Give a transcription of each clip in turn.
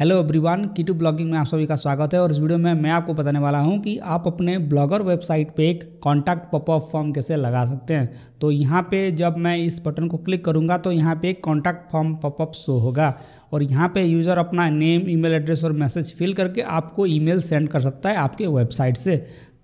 hello everyone keto blogging में आप सभी का स्वागत है और इस वीडियो में मैं आपको बताने वाला हूं कि आप अपने ब्लॉगर वेबसाइट पे एक कॉन्टैक्ट पॉपअप फॉर्म कैसे लगा सकते हैं तो यहां पे जब मैं इस बटन को क्लिक करूंगा तो यहां पे एक कॉन्टैक्ट फॉर्म पॉपअप शो होगा और यहाँ पे यूज़र अपना नेम ईमेल एड्रेस और मैसेज फिल करके आपको ई सेंड कर सकता है आपके वेबसाइट से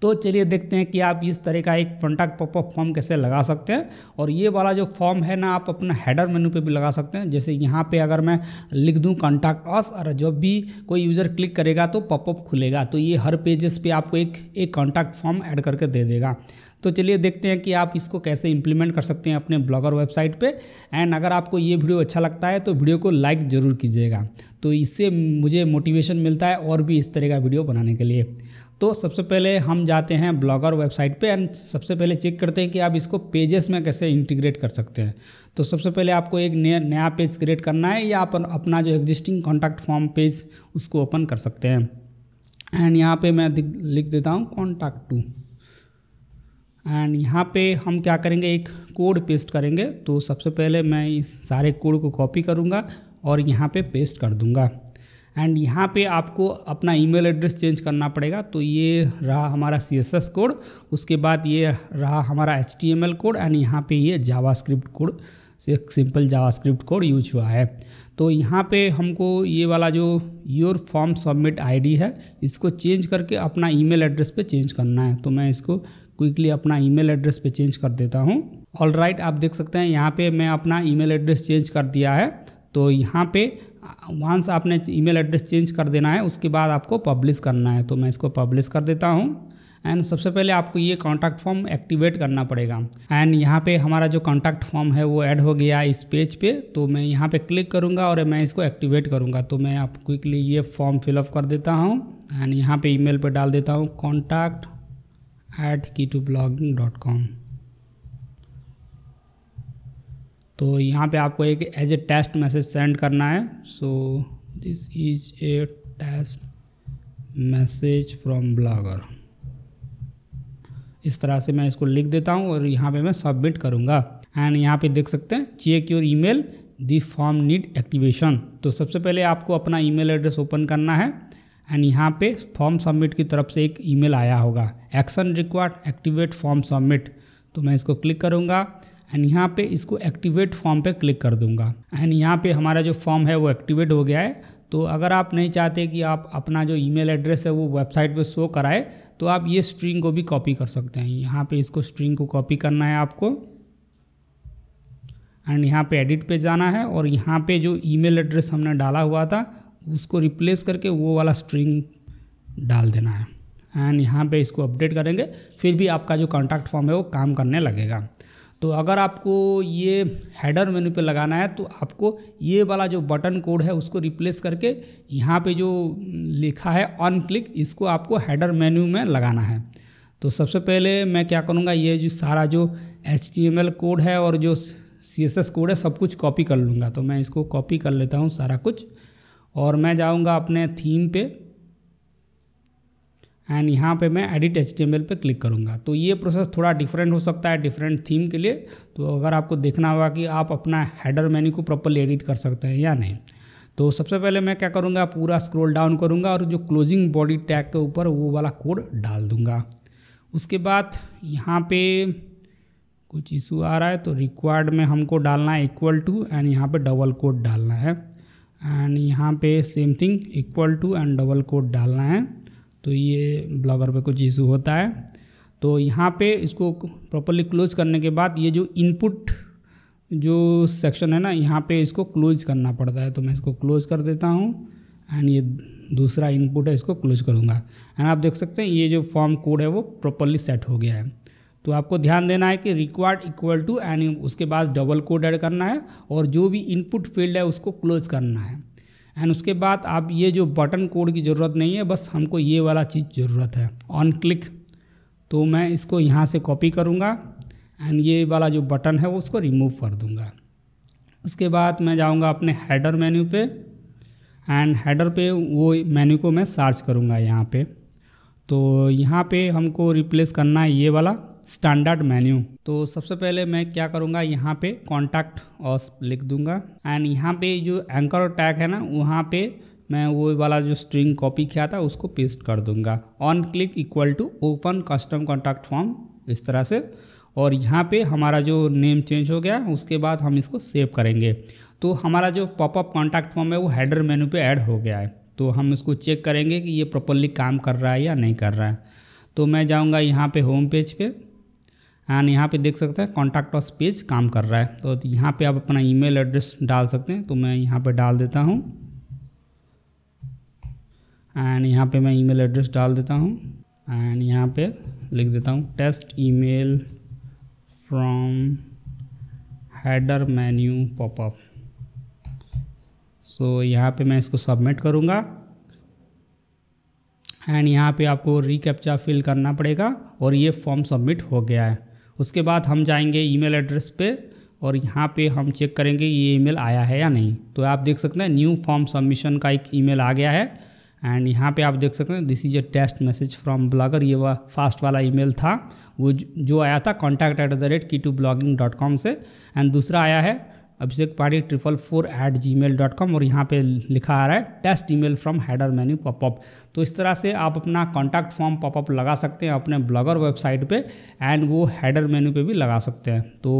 तो चलिए देखते हैं कि आप इस तरह का एक कॉन्टैक्ट पॉपअप फॉर्म कैसे लगा सकते हैं और ये वाला जो फॉर्म है ना आप अपना हेडर मेनू पे भी लगा सकते हैं जैसे यहाँ पे अगर मैं लिख दूँ कॉन्टैक्ट अस और जब भी कोई यूज़र क्लिक करेगा तो पॉपअप खुलेगा तो ये हर पेजेस पे आपको एक एक कॉन्टैक्ट फॉर्म ऐड करके दे देगा तो चलिए देखते हैं कि आप इसको कैसे इंप्लीमेंट कर सकते हैं अपने ब्लॉगर वेबसाइट पे एंड अगर आपको ये वीडियो अच्छा लगता है तो वीडियो को लाइक ज़रूर कीजिएगा तो इससे मुझे मोटिवेशन मिलता है और भी इस तरह का वीडियो बनाने के लिए तो सबसे पहले हम जाते हैं ब्लॉगर वेबसाइट पे एंड सबसे पहले चेक करते हैं कि आप इसको पेजेस में कैसे इंटीग्रेट कर सकते हैं तो सबसे पहले आपको एक नया नया पेज क्रिएट करना है या अपन अपना जो एग्जिस्टिंग कॉन्टैक्ट फॉर्म पेज उसको ओपन कर सकते हैं एंड यहाँ पे मैं लिख देता हूँ कॉन्टैक्ट टू एंड यहाँ पे हम क्या करेंगे एक कोड पेस्ट करेंगे तो सबसे पहले मैं इस सारे कोड को कॉपी करूँगा और यहाँ पे पेस्ट कर दूँगा एंड यहाँ पे आपको अपना ईमेल एड्रेस चेंज करना पड़ेगा तो ये रहा हमारा सी कोड उसके बाद ये रहा हमारा एच कोड एंड यहाँ पे ये जावा कोड एक सिंपल जावा कोड यूज हुआ है तो यहाँ पे हमको ये वाला जो योर फॉर्म सबमिट आईडी है इसको चेंज करके अपना ईमेल एड्रेस पे चेंज करना है तो मैं इसको क्विकली अपना ईमेल एड्रेस पे चेंज कर देता हूँ ऑल राइट आप देख सकते हैं यहाँ पे मैं अपना ईमेल एड्रेस चेंज कर दिया है तो यहाँ पे वंस आपने ईमेल एड्रेस चेंज कर देना है उसके बाद आपको पब्लिश करना है तो मैं इसको पब्लिश कर देता हूँ एंड सबसे पहले आपको ये कॉन्टैक्ट फॉर्म एक्टिवेट करना पड़ेगा एंड यहाँ पे हमारा जो कॉन्टैक्ट फॉर्म है वो ऐड हो गया इस पेज पे तो मैं यहाँ पे क्लिक करूँगा और मैं इसको एक्टिवेट करूँगा तो मैं आप क्विकली ये फॉर्म फिलअप कर देता हूँ एंड यहाँ पे ईमेल पे डाल देता हूँ contact at key to blogging dot com तो यहाँ पे आपको एक as a test message send करना है so this is a test message from blogger इस तरह से मैं इसको लिख देता हूँ और यहाँ पे मैं सबमिट करूँगा एंड यहाँ पे देख सकते हैं check your email the form need activation तो सबसे पहले आपको अपना ईमेल एड्रेस ओपन करना है एंड यहाँ पे फॉर्म सबमिट की तरफ से एक ईमेल आया होगा action required activate form submit तो मैं इसको क्लिक करूँगा एंड यहाँ पे इसको एक्टिवेट फॉर्म पे क्लिक कर दूंगा एंड यहाँ पे हमारा जो फॉर्म है वो एक्टिवेट हो गया है तो अगर आप नहीं चाहते कि आप अपना जो ईमेल एड्रेस है वो वेबसाइट पे शो कराए तो आप ये स्ट्रिंग को भी कॉपी कर सकते हैं यहाँ पे इसको स्ट्रिंग को कॉपी करना है आपको एंड यहाँ पे एडिट पे जाना है और यहाँ पे जो ईमेल एड्रेस हमने डाला हुआ था उसको रिप्लेस करके वो वाला स्ट्रिंग डाल देना है एंड यहाँ पे इसको अपडेट करेंगे फिर भी आपका जो कॉन्टैक्ट फॉर्म है वो काम करने लगेगा तो अगर आपको ये हेडर मेनू पे लगाना है तो आपको ये वाला जो बटन कोड है उसको रिप्लेस करके यहाँ पे जो हम्म, लिखा है ऑन क्लिक इसको आपको हेडर मेन्यू में लगाना है तो सबसे पहले मैं क्या करूँगा ये जो सारा जो एच कोड है और जो सी कोड है सब कुछ कॉपी कर लूँगा तो मैं इसको कॉपी कर लेता हूँ सारा कुछ और मैं जाऊँगा अपने थीम पे एंड यहाँ पे मैं एडिट एच पे क्लिक करूँगा तो ये प्रोसेस थोड़ा डिफरेंट हो सकता है डिफरेंट थीम के लिए तो अगर आपको देखना होगा कि आप अपना हेडर मेन्यू को प्रॉपरली एडिट कर सकते हैं या नहीं तो सबसे पहले मैं क्या करूँगा पूरा स्क्रोल डाउन करूँगा और जो क्लोजिंग बॉडी टैग के ऊपर वो वाला कोड डाल दूँगा उसके बाद यहाँ पर कुछ इशू आ रहा है तो रिक्वायर्ड में हमको डालना है इक्वल टू एंड यहाँ पर डबल कोड डालना है एंड यहाँ पे same thing equal to and double code डालना है तो ये ब्लॉगर पे कुछ इशू होता है तो यहाँ पे इसको प्रॉपरली क्लोज करने के बाद ये जो इनपुट जो सेक्शन है ना यहाँ पे इसको क्लोज करना पड़ता है तो मैं इसको क्लोज कर देता हूँ एंड ये दूसरा इनपुट है इसको क्लोज करूँगा एंड आप देख सकते हैं ये जो फॉर्म कोड है वो प्रॉपरली सेट हो गया है तो आपको ध्यान देना है कि रिक्वायर्ड इक्वल टू एंड उसके बाद डबल कोड ऐड करना है और जो भी इनपुट फील्ड है उसको क्लोज करना है एंड उसके बाद आप ये जो बटन कोड की ज़रूरत नहीं है बस हमको ये वाला चीज़ ज़रूरत है ऑन क्लिक तो मैं इसको यहाँ से कॉपी करूँगा एंड ये वाला जो बटन है वो उसको रिमूव कर दूँगा उसके बाद मैं जाऊँगा अपने हेडर मेन्यू पे एंड हेडर पे वो मेन्यू को मैं सर्च करूँगा यहाँ पे तो यहाँ पे हमको रिप्लेस करना है ये वाला स्टैंडर्ड मेन्यू तो सबसे पहले मैं क्या करूँगा यहाँ पे कॉन्टैक्ट और लिख दूँगा एंड यहाँ पे जो एंकर और टैग है ना वहाँ पे मैं वो वाला जो स्ट्रिंग कॉपी किया था उसको पेस्ट कर दूंगा on click equal to open custom contact form इस तरह से और यहाँ पे हमारा जो नेम चेंज हो गया उसके बाद हम इसको सेव करेंगे तो हमारा जो पॉपअप कॉन्टैक्ट फॉर्म है वो हेडर मेनू पे ऐड हो गया है तो हम इसको चेक करेंगे कि ये प्रॉपरली काम कर रहा है या नहीं कर रहा है तो मैं जाऊँगा यहाँ पे होम पेज पे एंड यहाँ पे देख सकते हैं कॉन्टैक्ट ऑस पेज काम कर रहा है तो यहाँ पे आप अपना ईमेल एड्रेस डाल सकते हैं तो मैं यहाँ पे डाल देता हूँ एंड यहाँ पे मैं ईमेल एड्रेस डाल देता हूँ एंड यहाँ पे लिख देता हूँ test email from header menu popup so यहाँ पे मैं इसको सबमिट करूँगा एंड यहाँ पे आपको रिकैप्चा फिल करना पड़ेगा और ये फॉर्म सबमिट हो गया है उसके बाद हम जाएंगे ईमेल एड्रेस पे और यहाँ पे हम चेक करेंगे ये ईमेल आया है या नहीं तो आप देख सकते हैं न्यू फॉर्म सबमिशन का एक ईमेल आ गया है एंड यहाँ पे आप देख सकते हैं this is a test message from blogger ये वह फास्ट वाला ईमेल था वो जो आया था contact at the rate key to blogging dot com से एंड दूसरा आया है Abhishek Padi triple four at Gmail dot com और यहाँ पे लिखा आ रहा है test email from header menu popup तो इस तरह से आप अपना कॉन्टैक्ट फॉर्म पॉपअप लगा सकते हैं अपने ब्लॉगर वेबसाइट पे एंड वो हैडर मेन्यू पे भी लगा सकते हैं तो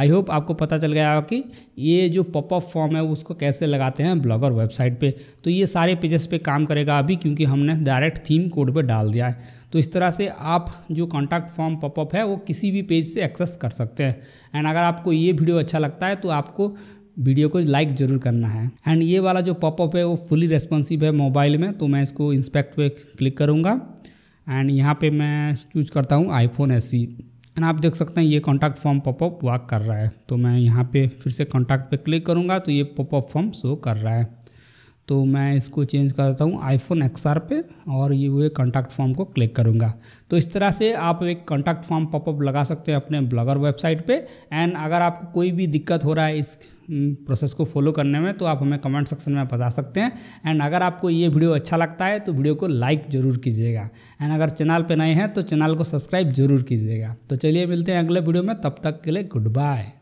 आई होप आपको पता चल गया कि ये जो पॉपअप फॉर्म है उसको कैसे लगाते हैं ब्लॉगर वेबसाइट पर तो ये सारे पेजेस पर पे काम करेगा अभी क्योंकि हमने डायरेक्ट थीम कोड पर डाल दिया है तो इस तरह से आप जो कॉन्टैक्ट फॉर्म पॉपअप है वो किसी भी पेज से एक्सेस कर सकते हैं एंड अगर आपको ये वीडियो अच्छा लगता है तो आपको वीडियो को लाइक ज़रूर करना है एंड ये वाला जो पॉपअप है वो फुली रेस्पॉन्सिव है मोबाइल में तो मैं इसको इंस्पेक्ट पे क्लिक करूँगा एंड यहाँ पे मैं चूज करता हूँ आईफोन एस एंड आप देख सकते हैं ये कॉन्टैक्ट फॉर्म पॉपअप वर्क कर रहा है तो मैं यहाँ पे फिर से कॉन्टैक्ट पे क्लिक करूँगा तो ये पॉपअप फॉर्म शो कर रहा है तो मैं इसको चेंज कर देता हूँ आईफोन एक्स आर पे और ये हुए कॉन्टैक्ट फॉर्म को क्लिक करूँगा तो इस तरह से आप एक कॉन्टैक्ट फॉर्म पॉपअप लगा सकते हैं अपने ब्लॉगर वेबसाइट पे एंड अगर आपको कोई भी दिक्कत हो रहा है इस प्रोसेस को फॉलो करने में तो आप हमें कमेंट सेक्शन में बता सकते हैं एंड अगर आपको ये वीडियो अच्छा लगता है तो वीडियो को लाइक ज़रूर कीजिएगा एंड अगर चैनल पर नए हैं तो चैनल को सब्सक्राइब ज़रूर कीजिएगा तो चलिए मिलते हैं अगले वीडियो में तब तक के लिए गुड बाय